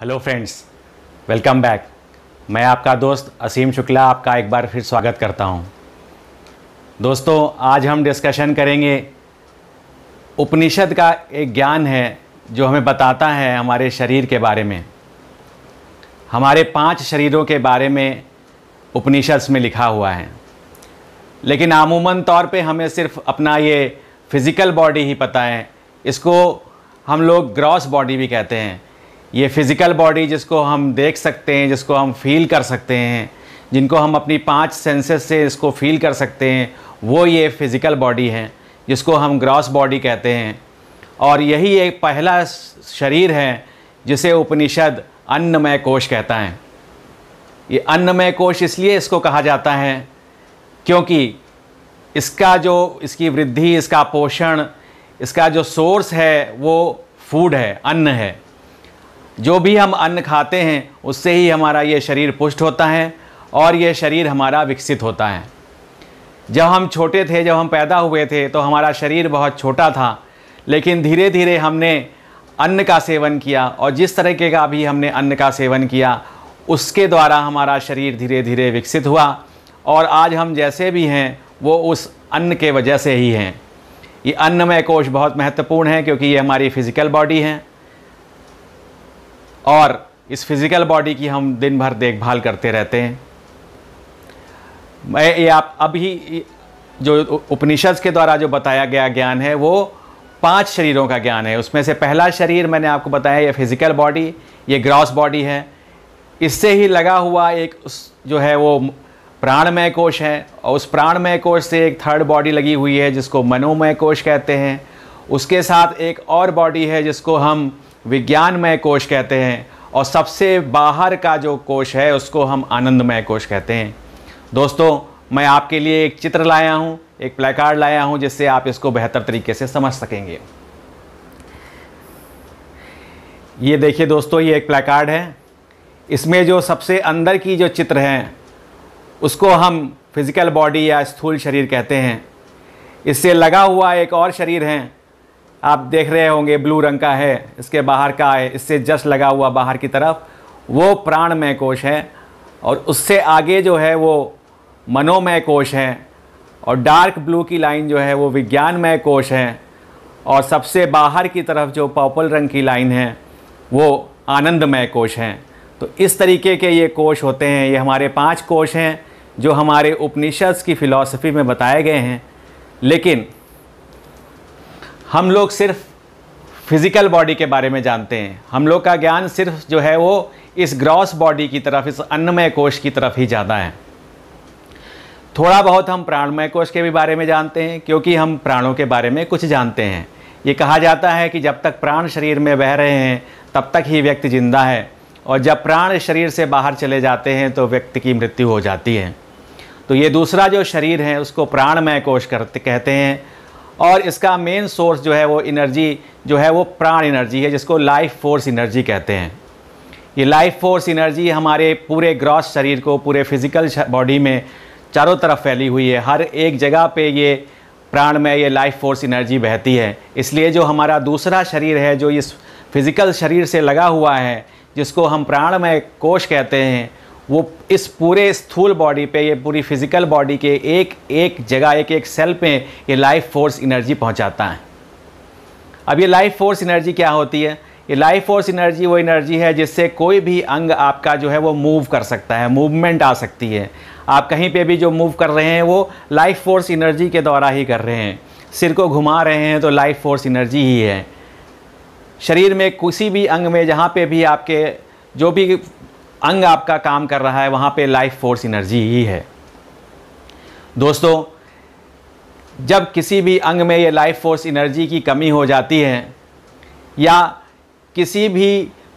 Hello friends welcome back मैं आपका दोस्त असीम शुक्ला आपका एक बार फिर स्वागत करता हूं। दोस्तों आज हम डिस्कशन करेंगे उपनिषद का एक ज्ञान है जो हमें बताता है हमारे शरीर के बारे में हमारे पांच शरीरों के बारे में उपनिषद में लिखा हुआ है लेकिन आमूमन तौर पे हमें सिर्फ अपना ये फिज़िकल बॉडी ही पता है इसको हम लोग ग्रॉस बॉडी भी कहते हैं ये फिज़िकल बॉडी जिसको हम देख सकते हैं जिसको हम फील कर सकते हैं जिनको हम अपनी पांच सेंसेस से इसको फील कर सकते हैं वो ये फिज़िकल बॉडी है जिसको हम ग्रॉस बॉडी कहते हैं और यही एक पहला शरीर है जिसे उपनिषद अन्नमय कोश कहता है ये अन्नमय कोश इसलिए इसको कहा जाता है क्योंकि इसका जो इसकी वृद्धि इसका पोषण इसका जो सोर्स है वो फूड है अन्न है जो भी हम अन्न खाते हैं उससे ही हमारा ये शरीर पुष्ट होता है और ये शरीर हमारा विकसित होता है जब हम छोटे थे जब हम पैदा हुए थे तो हमारा शरीर बहुत छोटा था लेकिन धीरे धीरे हमने अन्न का सेवन किया और जिस तरीके का भी हमने अन्न का सेवन किया उसके द्वारा हमारा शरीर धीरे धीरे विकसित हुआ और आज हम जैसे भी हैं वो उस अन्न के वजह से ही हैं ये अन्नमय कोश बहुत महत्वपूर्ण है क्योंकि ये हमारी फिज़िकल बॉडी है और इस फिज़िकल बॉडी की हम दिन भर देखभाल करते रहते हैं मैं ये आप अभी जो उपनिषद के द्वारा जो बताया गया ज्ञान है वो पांच शरीरों का ज्ञान है उसमें से पहला शरीर मैंने आपको बताया ये फिज़िकल बॉडी ये ग्रॉस बॉडी है इससे ही लगा हुआ एक जो है वो प्राणमय कोश है और उस प्राणमय कोश से एक थर्ड बॉडी लगी हुई है जिसको मनोमय कोश कहते हैं उसके साथ एक और बॉडी है जिसको हम विज्ञानमय कोश कहते हैं और सबसे बाहर का जो कोश है उसको हम आनंदमय कोश कहते हैं दोस्तों मैं आपके लिए एक चित्र लाया हूँ एक प्लेकार्ड लाया हूँ जिससे आप इसको बेहतर तरीके से समझ सकेंगे ये देखिए दोस्तों ये एक प्लेकार्ड है इसमें जो सबसे अंदर की जो चित्र हैं उसको हम फिज़िकल बॉडी या स्थूल शरीर कहते हैं इससे लगा हुआ एक और शरीर है आप देख रहे होंगे ब्लू रंग का है इसके बाहर का है इससे जस्ट लगा हुआ बाहर की तरफ वो प्राणमय कोश है और उससे आगे जो है वो मनोमय कोश है और डार्क ब्लू की लाइन जो है वो विज्ञानमय कोश है और सबसे बाहर की तरफ जो पर्पल रंग की लाइन है वो आनंदमय कोश हैं तो इस तरीके के ये कोश होते हैं ये हमारे पांच कोश हैं जो हमारे उपनिषद की फ़िलॉसफी में बताए गए हैं लेकिन हम लोग सिर्फ फिज़िकल बॉडी के बारे में जानते हैं हम लोग का ज्ञान सिर्फ जो है वो इस ग्रॉस बॉडी की तरफ इस अन्नमय कोश की तरफ ही ज़्यादा है थोड़ा बहुत हम प्राणमय कोश के भी बारे में जानते हैं क्योंकि हम प्राणों के बारे में कुछ जानते हैं ये कहा जाता है कि जब तक प्राण शरीर में बह रहे हैं तब तक ही व्यक्ति जिंदा है और जब प्राण शरीर से बाहर चले जाते हैं तो व्यक्ति की मृत्यु हो जाती है तो ये दूसरा जो शरीर है उसको प्राणमय कोश करते कहते हैं और इसका मेन सोर्स जो है वो एनर्जी जो है वो प्राण एनर्जी है जिसको लाइफ फोर्स एनर्जी कहते हैं ये लाइफ फोर्स एनर्जी हमारे पूरे ग्रॉस शरीर को पूरे फिजिकल बॉडी में चारों तरफ फैली हुई है हर एक जगह पे ये प्राण में ये लाइफ फोर्स एनर्जी बहती है इसलिए जो हमारा दूसरा शरीर है जो इस फिज़िकल शरीर से लगा हुआ है जिसको हम प्राणमय कोश कहते हैं वो इस पूरे स्थूल बॉडी पे ये पूरी फिजिकल बॉडी के एक एक जगह एक एक सेल पे ये लाइफ फोर्स एनर्जी पहुंचाता है अब ये लाइफ फोर्स एनर्जी क्या होती है ये लाइफ फोर्स एनर्जी वो एनर्जी है जिससे कोई भी अंग आपका जो है वो मूव कर सकता है मूवमेंट आ सकती है आप कहीं पे भी जो मूव कर रहे हैं वो लाइफ फोर्स एनर्जी के द्वारा ही कर रहे हैं सिर को घुमा रहे हैं तो लाइफ फोर्स एनर्जी ही है शरीर में किसी भी अंग में जहाँ पे भी आपके जो भी अंग आपका काम कर रहा है वहाँ पे लाइफ फोर्स एनर्जी ही है दोस्तों जब किसी भी अंग में ये लाइफ फोर्स एनर्जी की कमी हो जाती है या किसी भी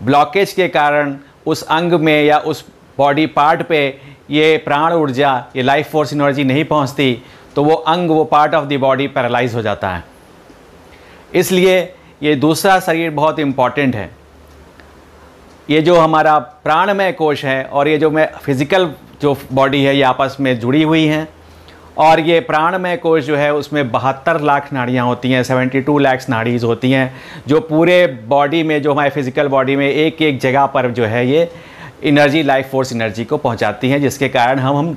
ब्लॉकेज के कारण उस अंग में या उस बॉडी पार्ट पे ये प्राण ऊर्जा ये लाइफ फोर्स एनर्जी नहीं पहुंचती तो वो अंग वो part of the body paralyse हो जाता है इसलिए ये दूसरा शरीर बहुत इम्पॉर्टेंट है ये जो हमारा प्राणमय कोश है और ये जो मैं फिज़िकल जो बॉडी है ये आपस में जुड़ी हुई हैं और ये प्राणमय कोश जो है उसमें बहत्तर लाख नाड़ियाँ होती हैं सेवेंटी टू लैक्स नाड़ीज़ होती हैं जो पूरे बॉडी में जो हमारे फिज़िकल बॉडी में एक एक जगह पर जो है ये इनर्जी लाइफ फोर्स इनर्जी को पहुंचाती हैं जिसके कारण हम हम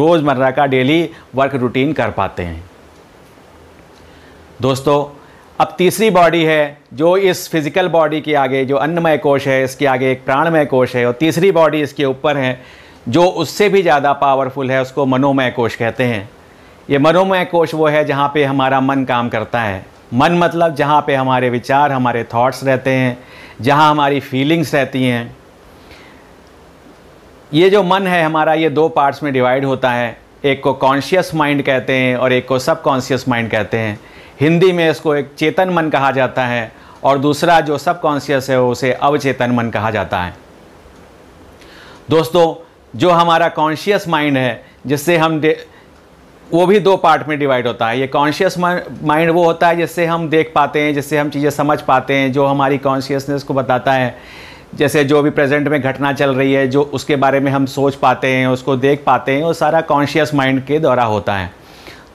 रोज़मर्रा का डेली वर्क रूटीन कर पाते हैं दोस्तों अब तीसरी बॉडी है जो इस फिज़िकल बॉडी के आगे जो अन्नमय कोश है इसके आगे एक प्राणमय कोश है और तीसरी बॉडी इसके ऊपर है जो उससे भी ज़्यादा पावरफुल है उसको मनोमय कोश कहते हैं ये मनोमय कोश वो है जहाँ पे हमारा मन काम करता है मन मतलब जहाँ पे हमारे विचार हमारे थॉट्स रहते हैं जहाँ हमारी फीलिंग्स रहती हैं ये जो मन है हमारा ये दो पार्ट्स में डिवाइड होता है एक को कॉन्शियस माइंड कहते हैं और एक को सब कॉन्शियस माइंड कहते हैं हिंदी में इसको एक चेतन मन कहा जाता है और दूसरा जो सब कॉन्शियस है उसे अवचेतन मन कहा जाता है दोस्तों जो हमारा कॉन्शियस माइंड है जिससे हम वो भी दो पार्ट में डिवाइड होता है ये कॉन्शियस माइंड वो होता है जिससे हम देख पाते हैं जिससे हम चीज़ें समझ पाते हैं जो हमारी कॉन्शियसनेस को बताता है जैसे जो भी प्रेजेंट में घटना चल रही है जो उसके बारे में हम सोच पाते हैं उसको देख पाते हैं वो सारा कॉन्शियस माइंड के द्वारा होता है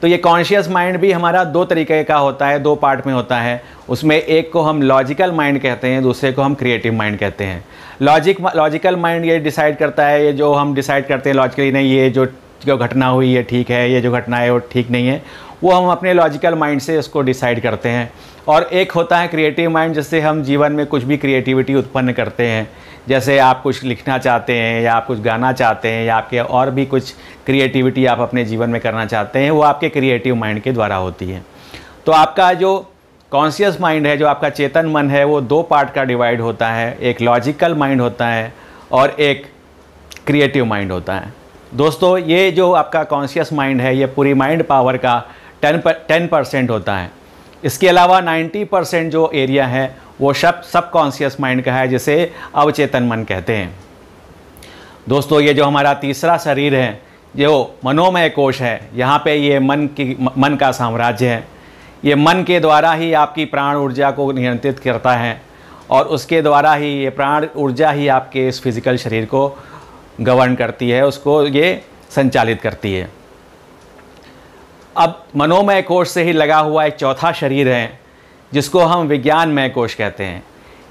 तो ये कॉन्शियस माइंड भी हमारा दो तरीके का होता है दो पार्ट में होता है उसमें एक को हम लॉजिकल माइंड कहते हैं दूसरे को हम क्रिएटिव माइंड कहते हैं लॉजिक लॉजिकल माइंड ये डिसाइड करता है ये जो हम डिसाइड करते हैं लॉजिकली नहीं ये जो जो घटना हुई है ठीक है ये जो घटना है वो ठीक नहीं है वो हम अपने लॉजिकल माइंड से इसको डिसाइड करते हैं और एक होता है क्रिएटिव माइंड जिससे हम जीवन में कुछ भी क्रिएटिविटी उत्पन्न करते हैं जैसे आप कुछ लिखना चाहते हैं या आप कुछ गाना चाहते हैं या आपके और भी कुछ क्रिएटिविटी आप अपने जीवन में करना चाहते हैं वो आपके क्रिएटिव माइंड के द्वारा होती है तो आपका जो कॉन्शियस माइंड है जो आपका चेतन मन है वो दो पार्ट का डिवाइड होता है एक लॉजिकल माइंड होता है और एक क्रिएटिव माइंड होता है दोस्तों ये जो आपका कॉन्शियस माइंड है ये पूरी माइंड पावर का टेन पर टेन परसेंट होता है इसके अलावा नाइन्टी परसेंट जो एरिया है वो सब सब कॉन्शियस माइंड का है जिसे अवचेतन मन कहते हैं दोस्तों ये जो हमारा तीसरा शरीर है जो मनोमय कोश है यहाँ पे ये मन की मन का साम्राज्य है ये मन के द्वारा ही आपकी प्राण ऊर्जा को नियंत्रित करता है और उसके द्वारा ही ये प्राण ऊर्जा ही आपके इस फिज़िकल शरीर को गवर्न करती है उसको ये संचालित करती है अब मनोमय कोश से ही लगा हुआ एक चौथा शरीर है जिसको हम विज्ञानमय कोश कहते हैं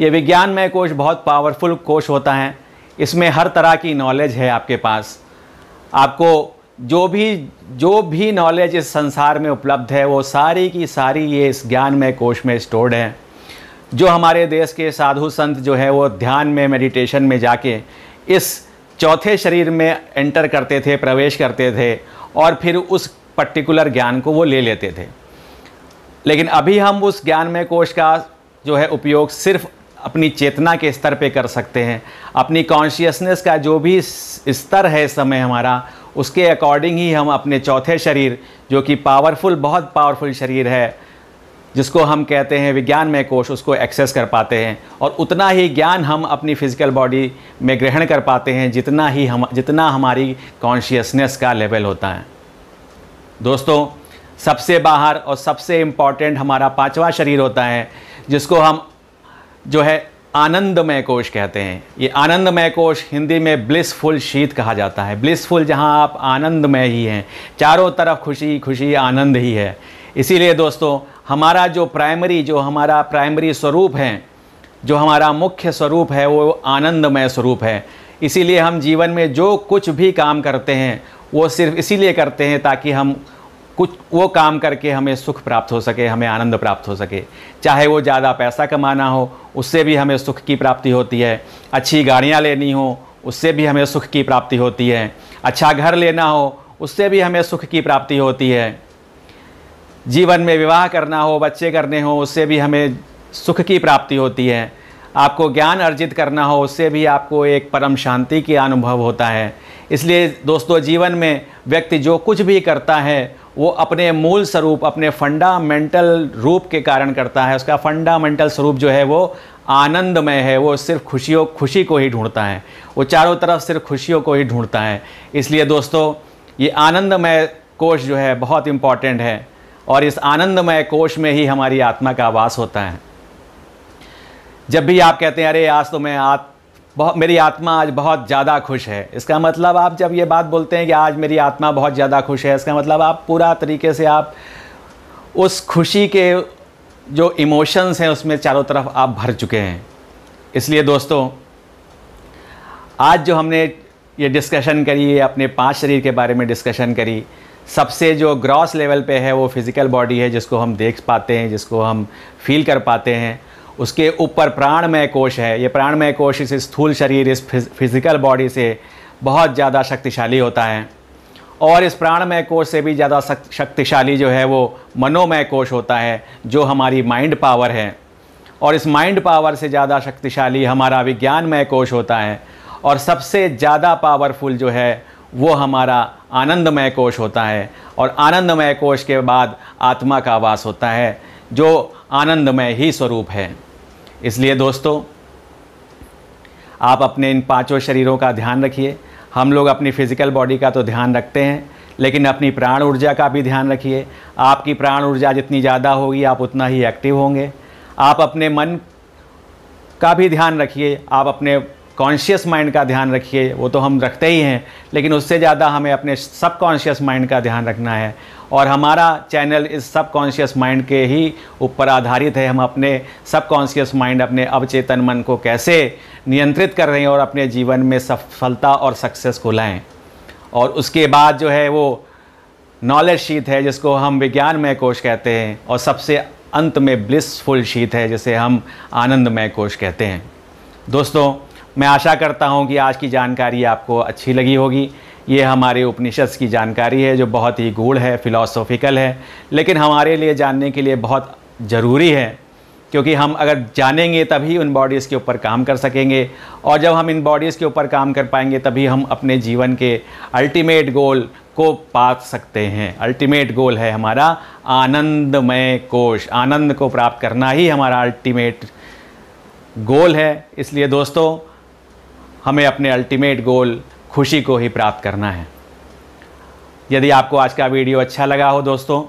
ये विज्ञानमय कोश बहुत पावरफुल कोश होता है इसमें हर तरह की नॉलेज है आपके पास आपको जो भी जो भी नॉलेज इस संसार में उपलब्ध है वो सारी की सारी ये इस ज्ञानमय कोश में स्टोर्ड है जो हमारे देश के साधु संत जो है वो ध्यान में मेडिटेशन में जाके इस चौथे शरीर में एंटर करते थे प्रवेश करते थे और फिर उस पर्टिकुलर ज्ञान को वो ले लेते थे लेकिन अभी हम उस ज्ञान में कोश का जो है उपयोग सिर्फ अपनी चेतना के स्तर पे कर सकते हैं अपनी कॉन्शियसनेस का जो भी स्तर है समय हमारा उसके अकॉर्डिंग ही हम अपने चौथे शरीर जो कि पावरफुल बहुत पावरफुल शरीर है जिसको हम कहते हैं विज्ञान में कोश उसको एक्सेस कर पाते हैं और उतना ही ज्ञान हम अपनी फिजिकल बॉडी में ग्रहण कर पाते हैं जितना ही हम जितना हमारी कॉन्शियसनेस का लेवल होता है दोस्तों सबसे बाहर और सबसे इम्पॉर्टेंट हमारा पांचवा शरीर होता है जिसको हम जो है आनंदमय कोश कहते हैं ये आनंदमय कोश हिंदी में ब्लिसफुल शीत कहा जाता है ब्लिसफुल जहाँ आप आनंदमय ही हैं चारों तरफ खुशी खुशी आनंद ही है इसीलिए दोस्तों हमारा जो प्राइमरी जो हमारा प्राइमरी स्वरूप है जो हमारा मुख्य स्वरूप है वो आनंदमय स्वरूप है इसीलिए हम जीवन में जो कुछ भी काम करते हैं वो सिर्फ इसीलिए करते हैं ताकि हम कुछ वो काम करके हमें सुख प्राप्त हो सके हमें आनंद प्राप्त हो सके चाहे वो ज़्यादा पैसा कमाना हो उससे भी हमें सुख की प्राप्ति होती है अच्छी गाड़ियाँ लेनी हो उससे भी हमें सुख की प्राप्ति होती है अच्छा घर लेना हो उससे भी हमें सुख की प्राप्ति होती है जीवन में विवाह करना हो बच्चे करने हो उससे भी हमें सुख की प्राप्ति होती है आपको ज्ञान अर्जित करना हो उससे भी आपको एक परम शांति की अनुभव होता है इसलिए दोस्तों जीवन में व्यक्ति जो कुछ भी करता है वो अपने मूल स्वरूप अपने फंडामेंटल रूप के कारण करता है उसका फंडामेंटल स्वरूप जो है वो आनंदमय है वो सिर्फ खुशियों खुशी को ही ढूंढता है वो चारों तरफ सिर्फ खुशियों को ही ढूंढता है इसलिए दोस्तों ये आनंदमय कोश जो है बहुत इम्पॉर्टेंट है और इस आनंदमय कोश में ही हमारी आत्मा का आवास होता है जब भी आप कहते हैं अरे आज तो मैं आत बहुत मेरी आत्मा आज बहुत ज़्यादा खुश है इसका मतलब आप जब ये बात बोलते हैं कि आज मेरी आत्मा बहुत ज़्यादा खुश है इसका मतलब आप पूरा तरीके से आप उस खुशी के जो इमोशंस हैं उसमें चारों तरफ आप भर चुके हैं इसलिए दोस्तों आज जो हमने ये डिस्कशन करी अपने पांच शरीर के बारे में डिस्कशन करी सबसे जो ग्रॉस लेवल पे है वो फिज़िकल बॉडी है जिसको हम देख पाते हैं जिसको हम फील कर पाते हैं उसके ऊपर प्राणमय कोश है ये प्राणमय कोश इस स्थूल शरीर इस फिज़िकल बॉडी से बहुत ज़्यादा शक्तिशाली होता है और इस प्राणमय कोश से भी ज़्यादा शक्तिशाली जो है वो मनोमय कोश होता है जो हमारी माइंड पावर है और इस माइंड पावर से ज़्यादा शक्तिशाली हमारा विज्ञानमय कोश होता है और सबसे ज़्यादा पावरफुल जो है वो हमारा आनंदमय कोश होता है और आनंदमय कोश के बाद आत्मा का आवास होता है जो आनंदमय ही स्वरूप है इसलिए दोस्तों आप अपने इन पांचों शरीरों का ध्यान रखिए हम लोग अपनी फिज़िकल बॉडी का तो ध्यान रखते हैं लेकिन अपनी प्राण ऊर्जा का भी ध्यान रखिए आपकी प्राण ऊर्जा जितनी ज़्यादा होगी आप उतना ही एक्टिव होंगे आप अपने मन का भी ध्यान रखिए आप अपने कॉन्शियस माइंड का ध्यान रखिए वो तो हम रखते ही हैं लेकिन उससे ज़्यादा हमें अपने सब कॉन्शियस माइंड का ध्यान रखना है और हमारा चैनल इस सब कॉन्शियस माइंड के ही ऊपर आधारित है हम अपने सब कॉन्शियस माइंड अपने अवचेतन मन को कैसे नियंत्रित कर रहे हैं और अपने जीवन में सफलता और सक्सेस को लाएँ और उसके बाद जो है वो नॉलेज शीत है जिसको हम विज्ञानमय कोश कहते हैं और सबसे अंत में ब्लिसफुल शीत है जिसे हम आनंदमय कोश कहते हैं दोस्तों मैं आशा करता हूँ कि आज की जानकारी आपको अच्छी लगी होगी ये हमारे उपनिषद की जानकारी है जो बहुत ही गूढ़ है फिलोसॉफिकल है लेकिन हमारे लिए जानने के लिए बहुत ज़रूरी है क्योंकि हम अगर जानेंगे तभी उन बॉडीज़ के ऊपर काम कर सकेंगे और जब हम इन बॉडीज़ के ऊपर काम कर पाएंगे तभी हम अपने जीवन के अल्टीमेट गोल को पा सकते हैं अल्टीमेट गोल है हमारा आनंदमय कोश आनंद को प्राप्त करना ही हमारा अल्टीमेट गोल है इसलिए दोस्तों हमें अपने अल्टीमेट गोल खुशी को ही प्राप्त करना है यदि आपको आज का वीडियो अच्छा लगा हो दोस्तों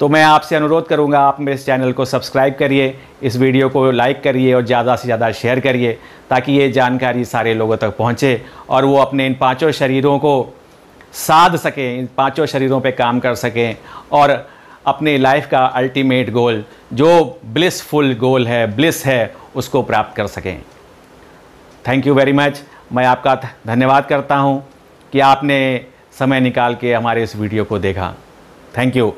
तो मैं आपसे अनुरोध करूंगा आप मेरे इस चैनल को सब्सक्राइब करिए इस वीडियो को लाइक करिए और ज़्यादा से ज़्यादा शेयर करिए ताकि ये जानकारी सारे लोगों तक पहुँचे और वो अपने इन पाँचों शरीरों को साध सकें इन पाँचों शरीरों पर काम कर सकें और अपने लाइफ का अल्टीमेट गोल जो ब्लिसफुल गोल है ब्लिस है उसको प्राप्त कर सकें थैंक यू वेरी मच मैं आपका धन्यवाद करता हूँ कि आपने समय निकाल के हमारे इस वीडियो को देखा थैंक यू